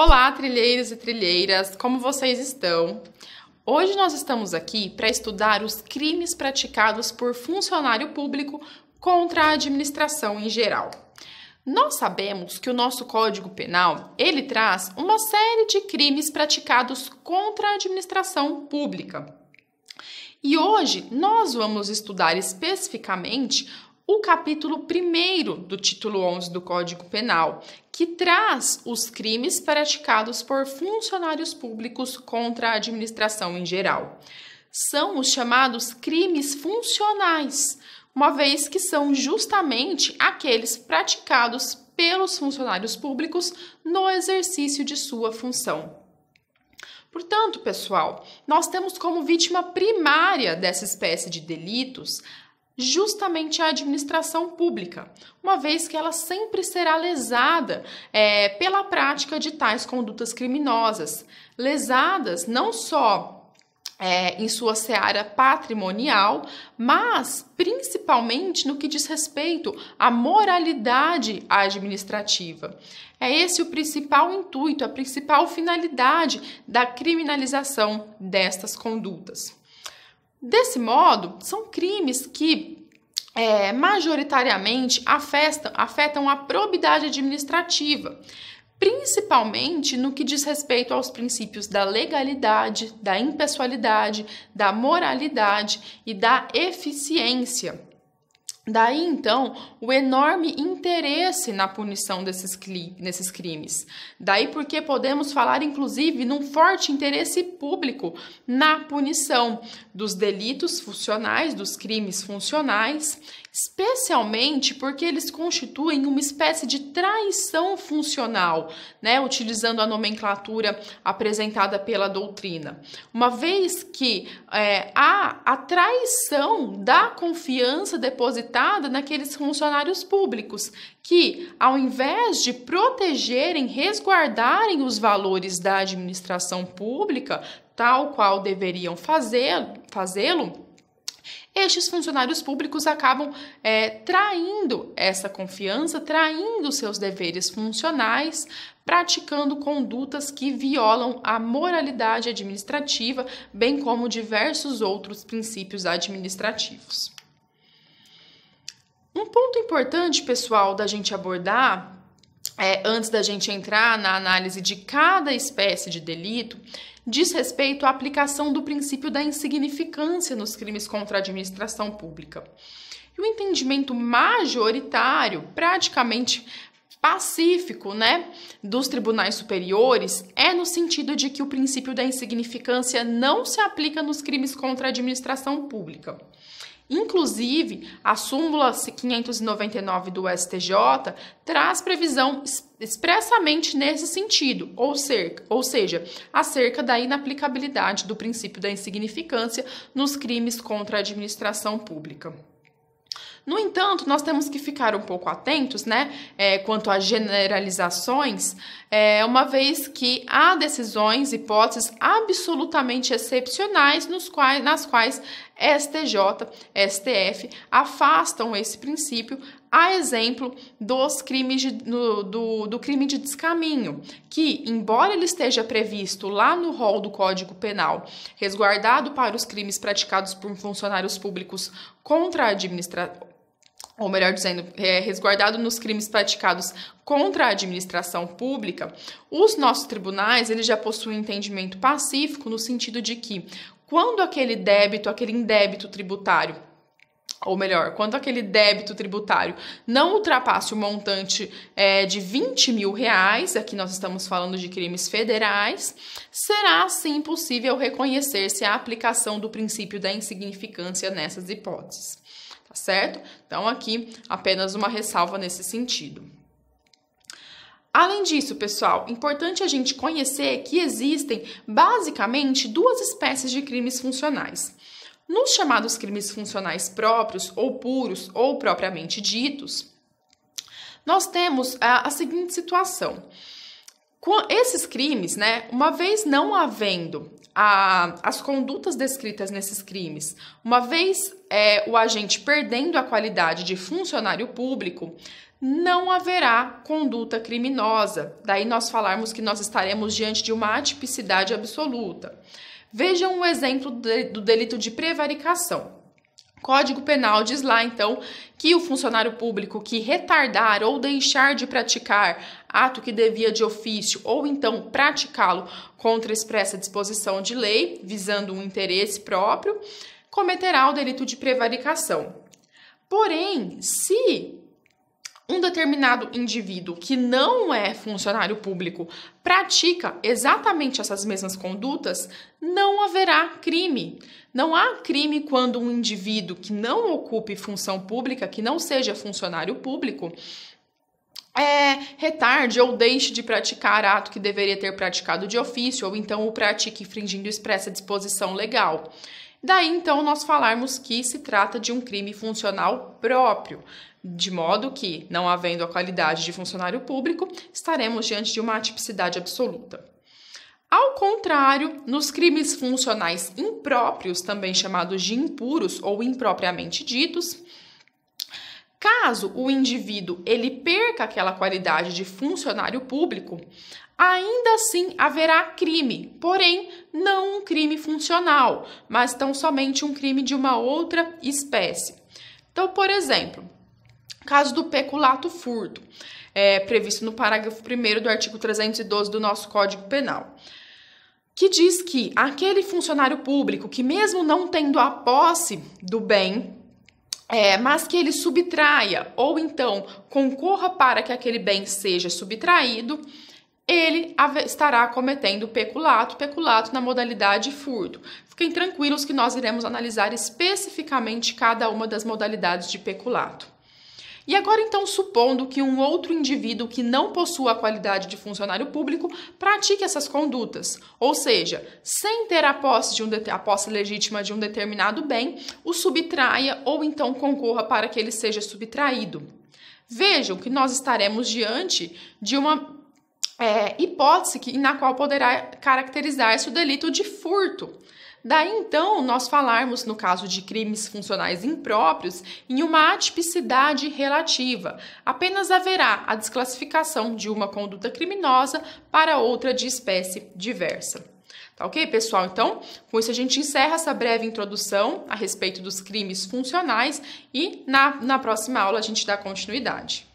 Olá, trilheiros e trilheiras, como vocês estão? Hoje nós estamos aqui para estudar os crimes praticados por funcionário público contra a administração em geral. Nós sabemos que o nosso Código Penal, ele traz uma série de crimes praticados contra a administração pública. E hoje nós vamos estudar especificamente o capítulo 1 do título 11 do Código Penal, que traz os crimes praticados por funcionários públicos contra a administração em geral. São os chamados crimes funcionais, uma vez que são justamente aqueles praticados pelos funcionários públicos no exercício de sua função. Portanto, pessoal, nós temos como vítima primária dessa espécie de delitos justamente a administração pública, uma vez que ela sempre será lesada é, pela prática de tais condutas criminosas, lesadas não só é, em sua seara patrimonial, mas principalmente no que diz respeito à moralidade administrativa. É esse o principal intuito, a principal finalidade da criminalização destas condutas. Desse modo, são crimes que é, majoritariamente afetam, afetam a probidade administrativa, principalmente no que diz respeito aos princípios da legalidade, da impessoalidade, da moralidade e da eficiência. Daí então o enorme interesse na punição desses, crimes. Daí porque podemos falar, inclusive, num forte interesse público na punição dos delitos funcionais, dos crimes funcionais especialmente porque eles constituem uma espécie de traição funcional, né, utilizando a nomenclatura apresentada pela doutrina, uma vez que é, há a traição da confiança depositada naqueles funcionários públicos que, ao invés de protegerem, resguardarem os valores da administração pública, tal qual deveriam fazê-lo, fazê-lo estes funcionários públicos acabam é, traindo essa confiança, traindo seus deveres funcionais, praticando condutas que violam a moralidade administrativa, bem como diversos outros princípios administrativos. Um ponto importante, pessoal, da gente abordar é, antes da gente entrar na análise de cada espécie de delito, diz respeito à aplicação do princípio da insignificância nos crimes contra a administração pública. E o entendimento majoritário, praticamente pacífico, né, dos tribunais superiores é no sentido de que o princípio da insignificância não se aplica nos crimes contra a administração pública. Inclusive, a súmula 599 do STJ traz previsão expressamente nesse sentido, ou, ou seja, acerca da inaplicabilidade do princípio da insignificância nos crimes contra a administração pública. No entanto, nós temos que ficar um pouco atentos, né, é, quanto a generalizações, é, uma vez que há decisões, hipóteses absolutamente excepcionais nos quais, nas quais STJ, STF afastam esse princípio, a exemplo dos crimes de, do, do, do, crime de descaminho, que, embora ele esteja previsto lá no rol do Código Penal, resguardado para os crimes praticados por funcionários públicos contra a administração, ou melhor dizendo, é, resguardado nos crimes praticados contra a administração pública, os nossos tribunais eles já possuem entendimento pacífico no sentido de que quando aquele débito, aquele indébito tributário, ou melhor, quando aquele débito tributário não ultrapasse o montante é, de 20 mil reais, aqui nós estamos falando de crimes federais, será assim possível reconhecer-se a aplicação do princípio da insignificância nessas hipóteses. Tá certo? Então, aqui apenas uma ressalva nesse sentido. Além disso, pessoal, importante a gente conhecer que existem basicamente duas espécies de crimes funcionais. Nos chamados crimes funcionais próprios, ou puros, ou propriamente ditos, nós temos a, a seguinte situação. Com esses crimes, né, uma vez não havendo a, as condutas descritas nesses crimes, uma vez é, o agente perdendo a qualidade de funcionário público, não haverá conduta criminosa. Daí nós falarmos que nós estaremos diante de uma atipicidade absoluta. Vejam o exemplo de, do delito de prevaricação. Código Penal diz lá, então, que o funcionário público que retardar ou deixar de praticar ato que devia de ofício ou então praticá-lo contra expressa disposição de lei, visando um interesse próprio, cometerá o delito de prevaricação. Porém, se um determinado indivíduo que não é funcionário público pratica exatamente essas mesmas condutas, não haverá crime. Não há crime quando um indivíduo que não ocupe função pública, que não seja funcionário público, é, retarde ou deixe de praticar ato que deveria ter praticado de ofício ou então o pratique infringindo expressa disposição legal. Daí então nós falarmos que se trata de um crime funcional próprio, de modo que, não havendo a qualidade de funcionário público, estaremos diante de uma atipicidade absoluta. Ao contrário, nos crimes funcionais impróprios, também chamados de impuros ou impropriamente ditos, caso o indivíduo ele perca aquela qualidade de funcionário público, ainda assim haverá crime, porém não um crime funcional, mas tão somente um crime de uma outra espécie. Então, por exemplo, caso do peculato furto, é, previsto no parágrafo 1 do artigo 312 do nosso Código Penal que diz que aquele funcionário público que, mesmo não tendo a posse do bem, é, mas que ele subtraia ou então concorra para que aquele bem seja subtraído, ele estará cometendo peculato, peculato na modalidade furto. Fiquem tranquilos que nós iremos analisar especificamente cada uma das modalidades de peculato. E agora, então, supondo que um outro indivíduo que não possua a qualidade de funcionário público pratique essas condutas, ou seja, sem ter a posse, de um, a posse legítima de um determinado bem, o subtraia ou então concorra para que ele seja subtraído. Vejam que nós estaremos diante de uma é, hipótese que, na qual poderá caracterizar-se o delito de furto. Daí então nós falarmos, no caso de crimes funcionais impróprios, em uma atipicidade relativa. Apenas haverá a desclassificação de uma conduta criminosa para outra de espécie diversa. Tá ok, pessoal? Então, com isso a gente encerra essa breve introdução a respeito dos crimes funcionais e na, na próxima aula a gente dá continuidade.